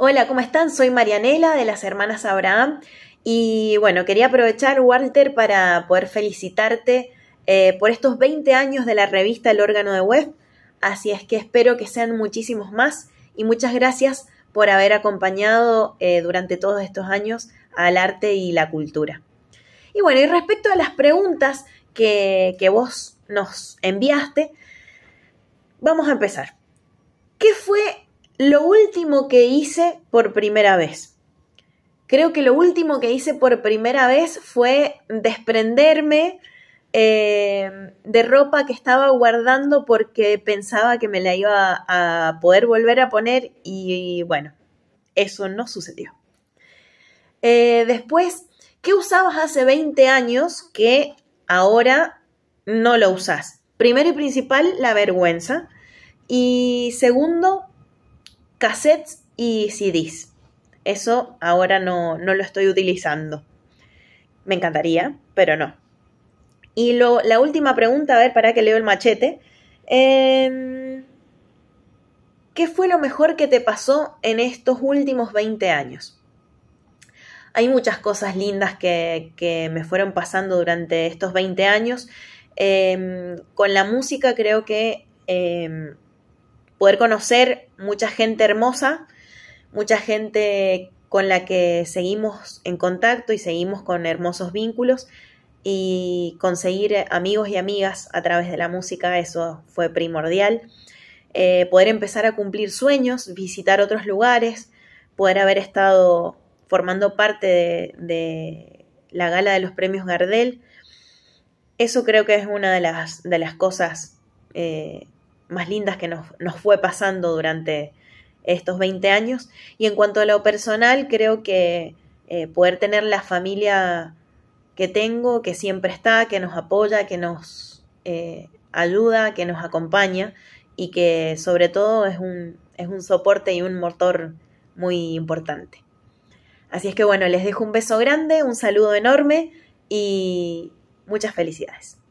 Hola, ¿cómo están? Soy Marianela de las Hermanas Abraham y bueno, quería aprovechar, Walter, para poder felicitarte eh, por estos 20 años de la revista El órgano de web, así es que espero que sean muchísimos más y muchas gracias por haber acompañado eh, durante todos estos años al arte y la cultura. Y bueno, y respecto a las preguntas que, que vos nos enviaste, vamos a empezar. ¿Qué fue lo último que hice por primera vez. Creo que lo último que hice por primera vez fue desprenderme eh, de ropa que estaba guardando porque pensaba que me la iba a poder volver a poner y, bueno, eso no sucedió. Eh, después, ¿qué usabas hace 20 años que ahora no lo usas? Primero y principal, la vergüenza. Y segundo, cassettes y CDs. Eso ahora no, no lo estoy utilizando. Me encantaría, pero no. Y lo, la última pregunta, a ver, para que leo el machete. Em, ¿Qué fue lo mejor que te pasó en estos últimos 20 años? Hay muchas cosas lindas que, que me fueron pasando durante estos 20 años. Em, con la música creo que em, poder conocer mucha gente hermosa, mucha gente con la que seguimos en contacto y seguimos con hermosos vínculos y conseguir amigos y amigas a través de la música, eso fue primordial. Eh, poder empezar a cumplir sueños, visitar otros lugares, poder haber estado formando parte de, la gala de los premios Gardel. Eso creo que es una de las, de las cosas eh, más lindas que nos, nos fue pasando durante estos 20 años. Y en cuanto a lo personal, creo que eh, poder tener la familia que tengo, que siempre está, que nos apoya, que nos eh, ayuda, que nos acompaña y que sobre todo es un, es un soporte y un motor muy importante. Así es que bueno, les dejo un beso grande, un saludo enorme y muchas felicidades.